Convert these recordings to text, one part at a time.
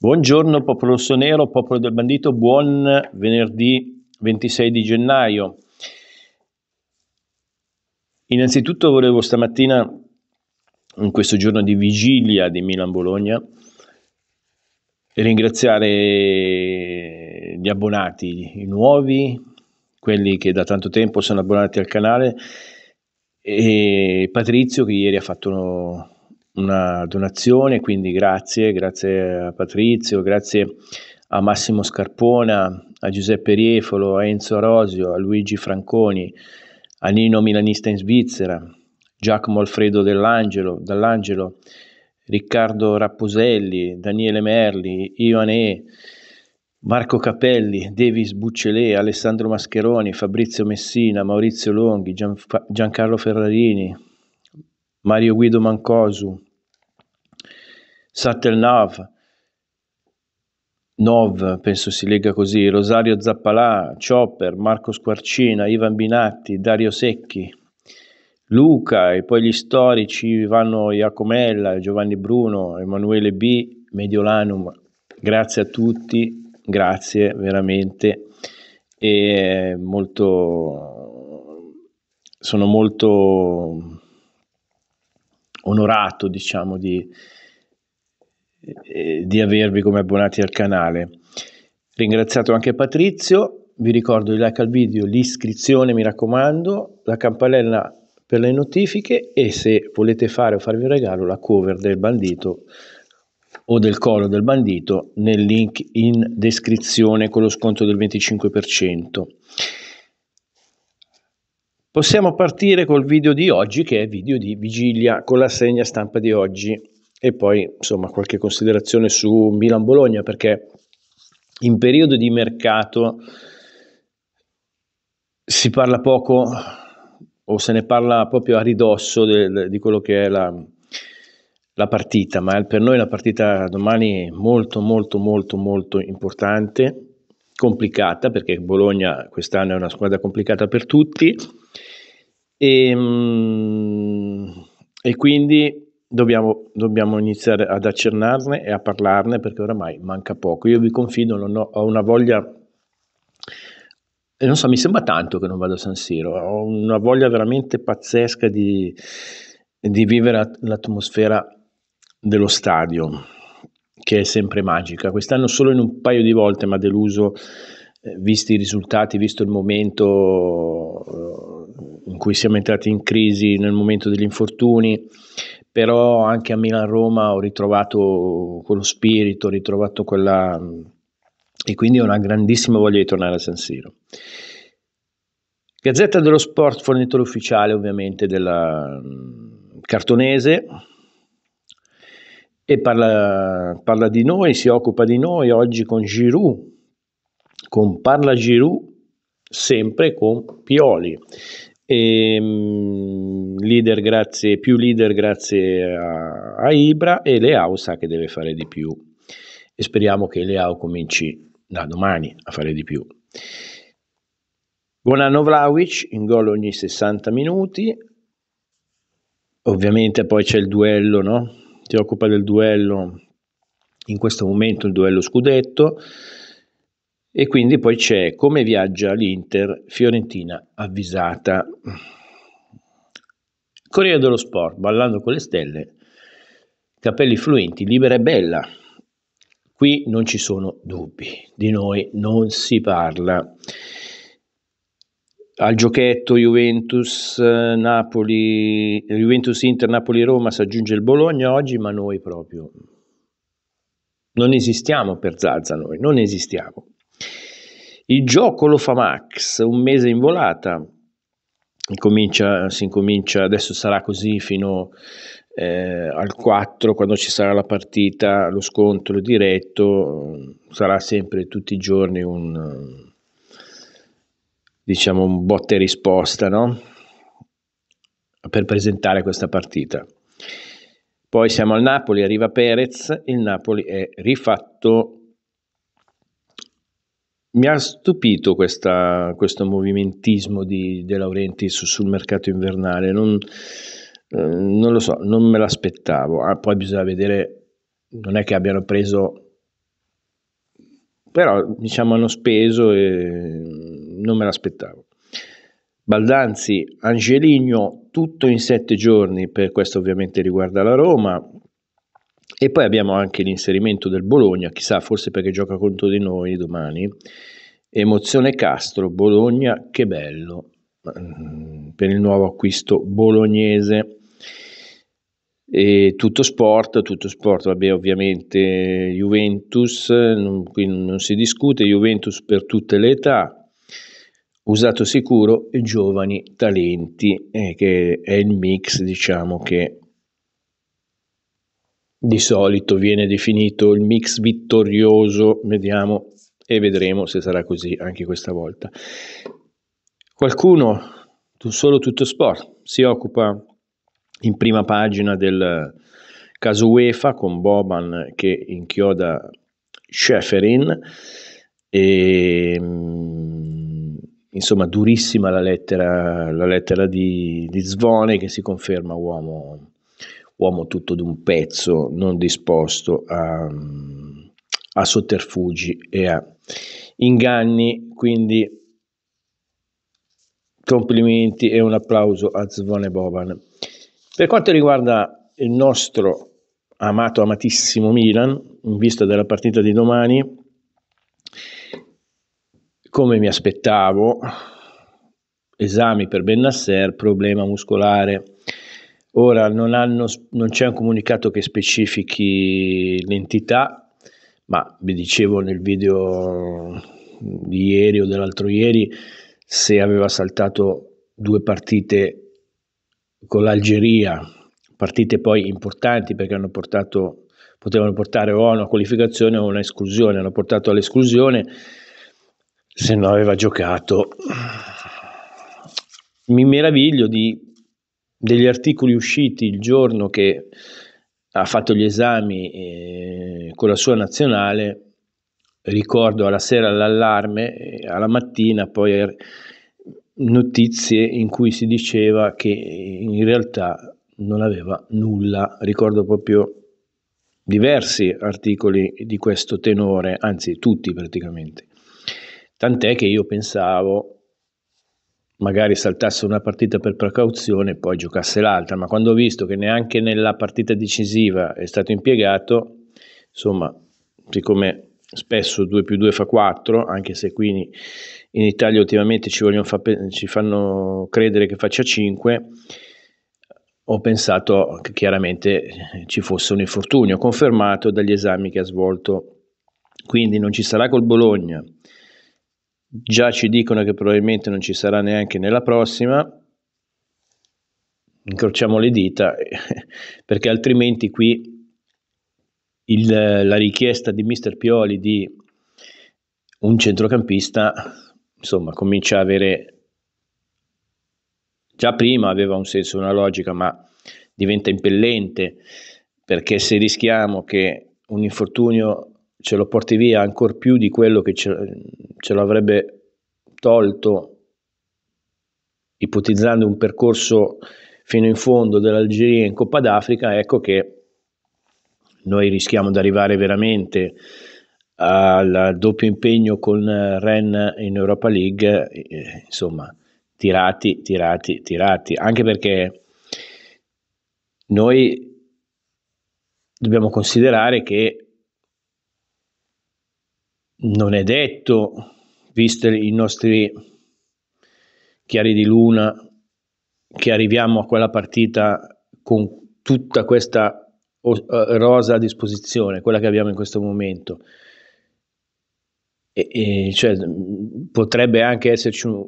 Buongiorno popolo rossonero, popolo del bandito, buon venerdì 26 di gennaio. Innanzitutto volevo stamattina, in questo giorno di vigilia di Milan-Bologna, ringraziare gli abbonati, i nuovi, quelli che da tanto tempo sono abbonati al canale e Patrizio che ieri ha fatto una donazione, quindi grazie, grazie a Patrizio, grazie a Massimo Scarpona, a Giuseppe Riefolo, a Enzo Arosio, a Luigi Franconi, a Nino Milanista in Svizzera, Giacomo Alfredo Dell'Angelo, Dall'Angelo, Riccardo Rapposelli, Daniele Merli, Ivan E, Marco Capelli, Davis Buccelè, Alessandro Mascheroni, Fabrizio Messina, Maurizio Longhi, Gian, Giancarlo Ferrarini, Mario Guido Mancosu, Satelnav, Nov, penso si legga così, Rosario Zappalà, Chopper, Marco Squarcina, Ivan Binatti, Dario Secchi, Luca e poi gli storici vanno Iacomella, Giovanni Bruno, Emanuele B, Mediolanum. Grazie a tutti, grazie veramente. E molto, sono molto onorato, diciamo, di, di avervi come abbonati al canale. Ringraziato anche Patrizio, vi ricordo il like al video, l'iscrizione mi raccomando, la campanella per le notifiche e se volete fare o farvi un regalo la cover del bandito o del collo del bandito nel link in descrizione con lo sconto del 25%. Possiamo partire col video di oggi che è video di vigilia con la segna stampa di oggi e poi insomma qualche considerazione su Milan-Bologna perché in periodo di mercato si parla poco o se ne parla proprio a ridosso de, de, di quello che è la, la, partita, ma per noi la partita domani è molto molto molto molto importante, complicata perché Bologna quest'anno è una squadra complicata per tutti e, ehm, e quindi dobbiamo, dobbiamo, iniziare ad accennarne e a parlarne perché oramai manca poco. Io vi confido, ho, ho, una voglia, e non so, mi sembra tanto che non vado a San Siro, ho una voglia veramente pazzesca di, di vivere l'atmosfera dello stadio, che è sempre magica. Quest'anno solo in un paio di volte mi ha deluso, eh, visti i risultati, visto il momento eh, in cui siamo entrati in crisi, nel momento degli infortuni però anche a Milan-Roma ho ritrovato quello spirito, ho ritrovato quella... e quindi ho una grandissima voglia di tornare a San Siro. Gazzetta dello Sport, fornitore ufficiale ovviamente della mm, cartonese, e parla, parla di noi, si occupa di noi oggi con Giroud, con Parla Giroud, sempre con Pioli e, ehm, leader grazie, più leader grazie a, a Ibra e Leao sa che deve fare di più e speriamo che Leao cominci da domani a fare di più. buon anno Vlaovic, in gol ogni 60 minuti, ovviamente poi c'è il duello, no? ti occupa del duello, in questo momento il duello scudetto, e quindi poi c'è come viaggia l'Inter Fiorentina avvisata. Corriere dello Sport, ballando con le stelle, capelli fluenti, libera e bella. Qui non ci sono dubbi, di noi non si parla. Al giochetto Juventus eh, Napoli, Juventus Inter Napoli Roma si aggiunge il Bologna oggi, ma noi proprio non esistiamo per Zazza noi, non esistiamo. Il gioco lo fa Max, un mese in volata. Comincia, si incomincia, adesso sarà così fino eh, al 4, quando ci sarà la partita, lo scontro diretto, sarà sempre tutti i giorni un, diciamo, un botte e risposta no? per presentare questa partita. Poi siamo al Napoli, arriva Perez, il Napoli è rifatto mi ha stupito questa, questo movimentismo di De Laurenti su, sul mercato invernale, non, eh, non, lo so, non me l'aspettavo. Ah, poi bisogna vedere, non è che abbiano preso, però diciamo hanno speso e non me l'aspettavo. Baldanzi, Angeligno, tutto in sette giorni, per questo ovviamente riguarda la Roma, e poi abbiamo anche l'inserimento del Bologna, chissà, forse perché gioca contro di noi domani. Emozione Castro, Bologna, che bello mm, per il nuovo acquisto bolognese. E tutto sport, tutto sport, vabbè, ovviamente Juventus, non, qui non si discute, Juventus per tutte le età, usato sicuro e giovani talenti, eh, che è il mix diciamo che di solito viene definito il mix vittorioso, vediamo e vedremo se sarà così anche questa volta. Qualcuno, solo tutto sport, si occupa in prima pagina del caso UEFA con Boban che inchioda Schefferin e ehm, insomma durissima la lettera, la lettera di, di Zvone che si conferma uomo uomo tutto d'un pezzo, non disposto a, a sotterfugi e a inganni, quindi complimenti e un applauso a Zvone Boban. Per quanto riguarda il nostro amato, amatissimo Milan, in vista della partita di domani, come mi aspettavo, esami per Bennasser, problema muscolare Ora non, hanno, non c'è un comunicato che specifichi l'entità, ma vi dicevo nel video di ieri o dell'altro ieri, se aveva saltato due partite con l'Algeria, partite poi importanti perché hanno portato, potevano portare o a una qualificazione o a una esclusione, hanno portato all'esclusione, se non aveva giocato. Mi meraviglio di degli articoli usciti il giorno che ha fatto gli esami eh, con la sua nazionale, ricordo alla sera l'allarme, eh, alla mattina poi er, notizie in cui si diceva che eh, in realtà non aveva nulla, ricordo proprio diversi articoli di questo tenore, anzi tutti praticamente. Tant'è che io pensavo magari saltasse una partita per precauzione e poi giocasse l'altra, ma quando ho visto che neanche nella partita decisiva è stato impiegato, insomma, siccome spesso 2 più 2 fa 4, anche se qui in Italia ultimamente ci, fa, ci fanno credere che faccia 5, ho pensato che chiaramente ci fosse un infortunio, confermato dagli esami che ha svolto. Quindi non ci sarà col Bologna, già ci dicono che probabilmente non ci sarà neanche nella prossima, incrociamo le dita perché altrimenti qui il, la richiesta di mister Pioli di un centrocampista insomma comincia a avere già prima aveva un senso una logica ma diventa impellente perché se rischiamo che un infortunio ce lo porti via ancora più di quello che ce, ce lo avrebbe tolto, ipotizzando un percorso fino in fondo dell'Algeria in Coppa d'Africa, ecco che noi rischiamo di arrivare veramente al doppio impegno con Ren in Europa League, eh, insomma, tirati, tirati, tirati, anche perché noi dobbiamo considerare che non è detto, visti i nostri chiari di luna, che arriviamo a quella partita con tutta questa eh, rosa a disposizione, quella che abbiamo in questo momento. E, e cioè, potrebbe anche esserci un,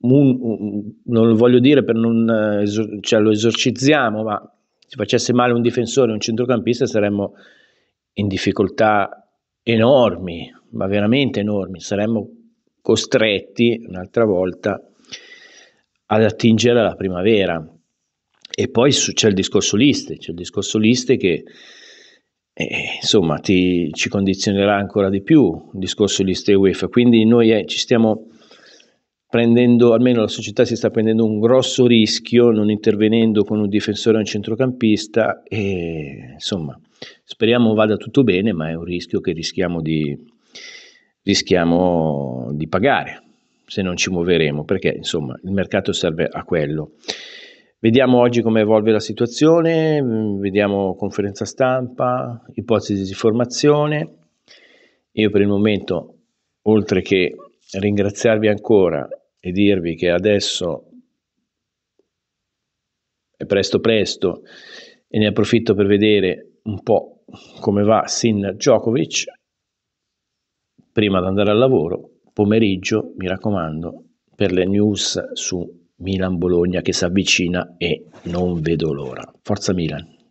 un, un, non lo voglio dire per non eh, cioè, lo esorcizziamo, ma se facesse male un difensore, un centrocampista, saremmo in difficoltà enormi, ma veramente enormi, saremmo costretti un'altra volta ad attingere alla primavera. E poi c'è il discorso liste, c'è il discorso liste che eh, insomma ti, ci condizionerà ancora di più il discorso liste UEFA, quindi noi eh, ci stiamo prendendo, almeno la società si sta prendendo un grosso rischio non intervenendo con un difensore o un centrocampista e insomma speriamo vada tutto bene ma è un rischio che rischiamo di, rischiamo di pagare se non ci muoveremo perché insomma il mercato serve a quello. Vediamo oggi come evolve la situazione, mm, vediamo conferenza stampa, ipotesi di formazione. Io per il momento, oltre che ringraziarvi ancora e dirvi che adesso è presto presto e ne approfitto per vedere un po' come va Sin Djokovic prima di andare al lavoro, pomeriggio, mi raccomando, per le news su Milan-Bologna che si avvicina e non vedo l'ora. Forza Milan!